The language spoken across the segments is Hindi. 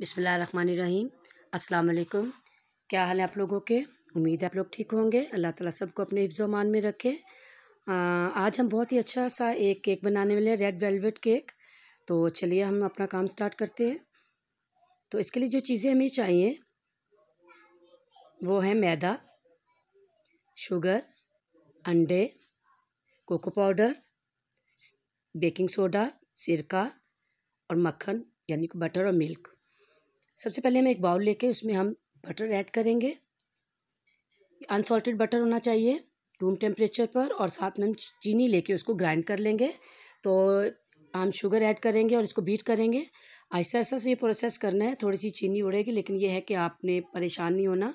बिसमीम अस्सलाम क्या हाल है आप लोगों के उम्मीद है आप लोग ठीक होंगे अल्लाह ताला सबको अपने हिफ्जोमान में रखे आज हम बहुत ही अच्छा सा एक केक बनाने वाले हैं रेड वेलवेट केक तो चलिए हम अपना काम स्टार्ट करते हैं तो इसके लिए जो चीज़ें हमें चाहिए वो है मैदा शुगर अंडे कोको पाउडर बेकिंग सोडा सिरका और मक्खन यानी कि बटर और मिल्क सबसे पहले हम एक बाउल लेके उसमें हम बटर ऐड करेंगे अनसॉल्टेड बटर होना चाहिए रूम टेम्परेचर पर और साथ में हम चीनी लेके उसको ग्राइंड कर लेंगे तो हम शुगर ऐड करेंगे और इसको बीट करेंगे ऐसा ऐसा से ये प्रोसेस करना है थोड़ी सी चीनी उड़ेगी लेकिन ये है कि आपने परेशान नहीं होना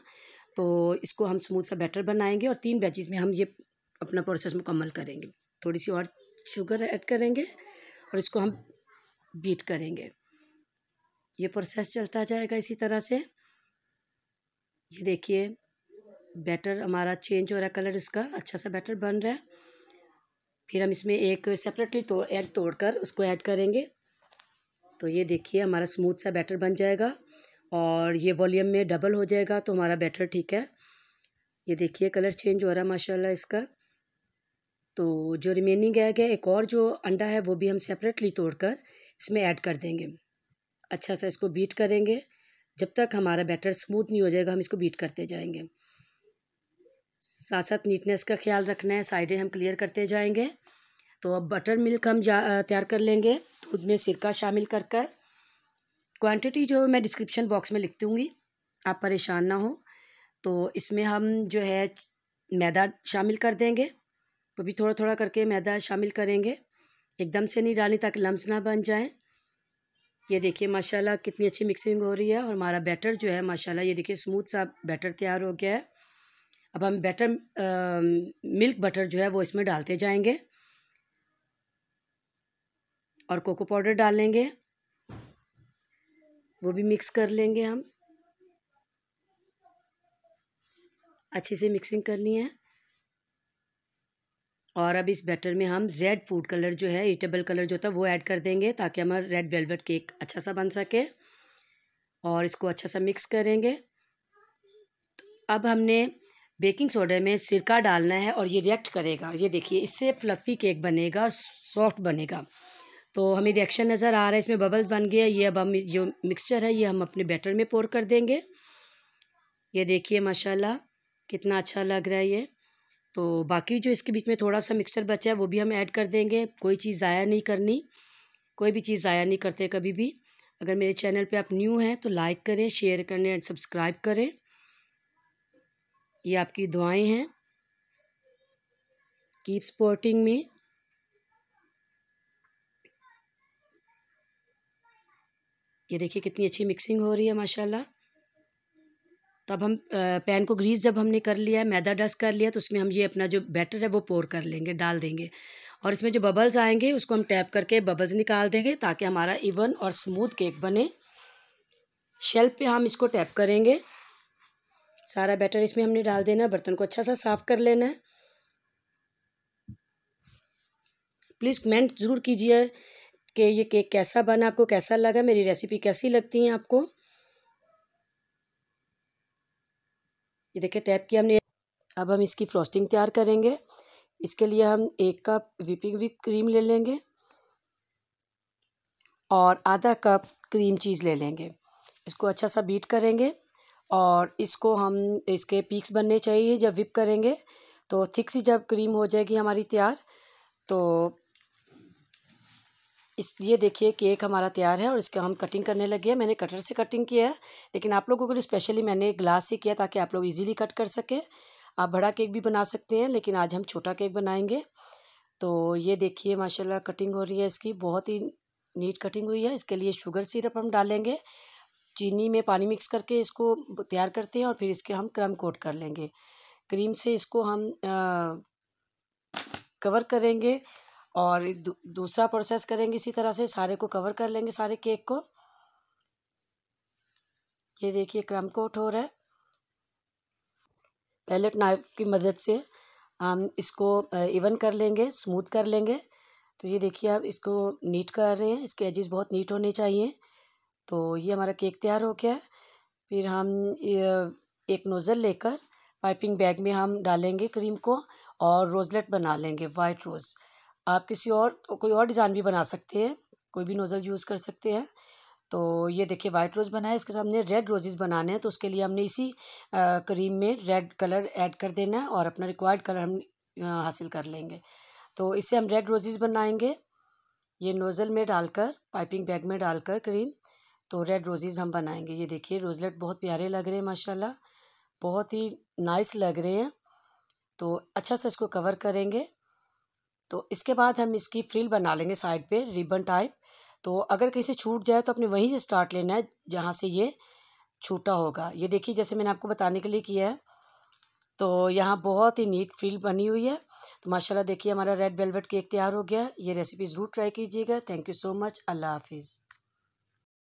तो इसको हम स्मूथ सा बैटर बनाएंगे और तीन बैचेस में हम ये अपना प्रोसेस मुकम्मल करेंगे थोड़ी सी और शुगर ऐड करेंगे और इसको हम बीट करेंगे ये प्रोसेस चलता जाएगा इसी तरह से ये देखिए बैटर हमारा चेंज हो रहा है कलर उसका अच्छा सा बैटर बन रहा है फिर हम इसमें एक सेपरेटली तो एग तोड़ कर उसको ऐड करेंगे तो ये देखिए हमारा स्मूथ सा बैटर बन जाएगा और ये वॉल्यूम में डबल हो जाएगा तो हमारा बैटर ठीक है ये देखिए कलर चेंज हो रहा है माशाल्लाह इसका तो जो रिमेनिंग एग है एक और जो अंडा है वो भी हम सेपरेटली कर इसमें ऐड कर देंगे अच्छा सा इसको बीट करेंगे जब तक हमारा बैटर स्मूथ नहीं हो जाएगा हम इसको बीट करते जाएंगे साथ साथ नीटनेस का ख्याल रखना है साइडें हम क्लियर करते जाएंगे तो अब बटर मिल्क हम तैयार कर लेंगे दूध में सिरका शामिल कर कर क्वान्टिटी जो मैं डिस्क्रिप्शन बॉक्स में लिख दूँगी आप परेशान ना हो तो इसमें हम जो है मैदा शामिल कर देंगे तो भी थोड़ा थोड़ा करके मैदा शामिल करेंगे एकदम से नहीं डालें ताकि लम्स ना बन जाएं ये देखिए माशाल्लाह कितनी अच्छी मिक्सिंग हो रही है और हमारा बैटर जो है माशाल्लाह ये देखिए स्मूथ सा बैटर तैयार हो गया है अब हम बैटर मिल्क बटर जो है वो इसमें डालते जाएंगे और कोको पाउडर डाल लेंगे वो भी मिक्स कर लेंगे हम अच्छे से मिक्सिंग करनी है और अब इस बैटर में हम रेड फूड कलर जो है इटेबल कलर जो होता है वो ऐड कर देंगे ताकि हमारा रेड वेलवेट केक अच्छा सा बन सके और इसको अच्छा सा मिक्स करेंगे अब हमने बेकिंग सोडा में सिरका डालना है और ये रिएक्ट करेगा ये देखिए इससे फ्लफ़ी केक बनेगा सॉफ्ट बनेगा तो हमें रिएक्शन नज़र आ रहा है इसमें बबल्स बन गया ये अब हम जो मिक्सचर है ये हम अपने बैटर में पोर कर देंगे ये देखिए माशाल्लाह कितना अच्छा लग रहा है ये तो बाकी जो इसके बीच में थोड़ा सा मिक्सचर बचा है वो भी हम ऐड कर देंगे कोई चीज़ ज़ाया नहीं करनी कोई भी चीज़ ज़ाया नहीं करते कभी भी अगर मेरे चैनल पे आप न्यू हैं तो लाइक करें शेयर करें एंड सब्सक्राइब करें ये आपकी दुआएं हैं कीप सपोर्टिंग मी ये देखिए कितनी अच्छी मिक्सिंग हो रही है माशाल्लाह तो अब हम पैन को ग्रीस जब हमने कर लिया है मैदा डस्ट कर लिया तो उसमें हम ये अपना जो बैटर है वो पोर कर लेंगे डाल देंगे और इसमें जो बबल्स आएंगे उसको हम टैप करके बबल्स निकाल देंगे ताकि हमारा इवन और स्मूथ केक बने शेल्फ पे हम इसको टैप करेंगे सारा बैटर इसमें हमने डाल देना है बर्तन को अच्छा सा साफ़ कर लेना है प्लीज़ कमेंट ज़रूर कीजिए कि ये केक कैसा बना आपको कैसा लगा मेरी रेसिपी कैसी लगती है आपको ये देखिए टैप किया हमने अब हम इसकी फ्रॉस्टिंग तैयार करेंगे इसके लिए हम एक कप विपिंग विप क्रीम ले लेंगे और आधा कप क्रीम चीज़ ले लेंगे इसको अच्छा सा बीट करेंगे और इसको हम इसके पीक्स बनने चाहिए जब विप करेंगे तो थिक सी जब क्रीम हो जाएगी हमारी तैयार तो इस ये देखिए केक हमारा तैयार है और इसका हम कटिंग करने लगे हैं मैंने कटर से कटिंग किया है लेकिन आप लोगों के लिए स्पेशली मैंने ग्लास से किया ताकि आप लोग इजीली कट कर सकें आप बड़ा केक भी बना सकते हैं लेकिन आज हम छोटा केक बनाएंगे तो ये देखिए माशाल्लाह कटिंग हो रही है इसकी बहुत ही नीट कटिंग हुई है इसके लिए शुगर सिरप हम डालेंगे चीनी में पानी मिक्स करके इसको तैयार करते हैं और फिर इसके हम क्रम कोट कर लेंगे क्रीम से इसको हम आ, कवर करेंगे और दू, दूसरा प्रोसेस करेंगे इसी तरह से सारे को कवर कर लेंगे सारे केक को ये देखिए क्रम कोट हो रहा है पैलेट नाइफ की मदद से हम इसको इवन कर लेंगे स्मूथ कर लेंगे तो ये देखिए आप इसको नीट कर रहे हैं इसके एजेस बहुत नीट होने चाहिए तो ये हमारा केक तैयार हो गया है फिर हम एक नोज़ल लेकर पाइपिंग बैग में हम डालेंगे क्रीम को और रोज़लेट बना लेंगे वाइट रोज़ आप किसी और कोई और डिज़ाइन भी बना सकते हैं कोई भी नोज़ल यूज़ कर सकते हैं तो ये देखिए वाइट रोज़ बनाए इसके सामने रेड रोजेज़ बनाने हैं तो उसके लिए हमने इसी क्रीम में रेड कलर ऐड कर देना है और अपना रिक्वायर्ड कलर हम हासिल कर लेंगे तो इसे हम रेड रोजेज़ बनाएंगे ये नोज़ल में डालकर पाइपिंग बैग में डालकर क्रीम तो रेड रोजेज़ हम बनाएंगे ये देखिए रोजलेट बहुत प्यारे लग रहे हैं माशाला बहुत ही नाइस लग रहे हैं तो अच्छा से इसको कवर करेंगे तो इसके बाद हम इसकी फ्रिल बना लेंगे साइड पे रिबन टाइप तो अगर कहीं से छूट जाए तो अपने वहीं से स्टार्ट लेना है जहाँ से ये छूटा होगा ये देखिए जैसे मैंने आपको बताने के लिए किया है तो यहाँ बहुत ही नीट फ्रिल बनी हुई है तो माशाल्लाह देखिए हमारा रेड वेलवेट केक तैयार हो गया ये रेसिपी ज़रूर ट्राई कीजिएगा थैंक यू सो मच अल्लाह हाफिज़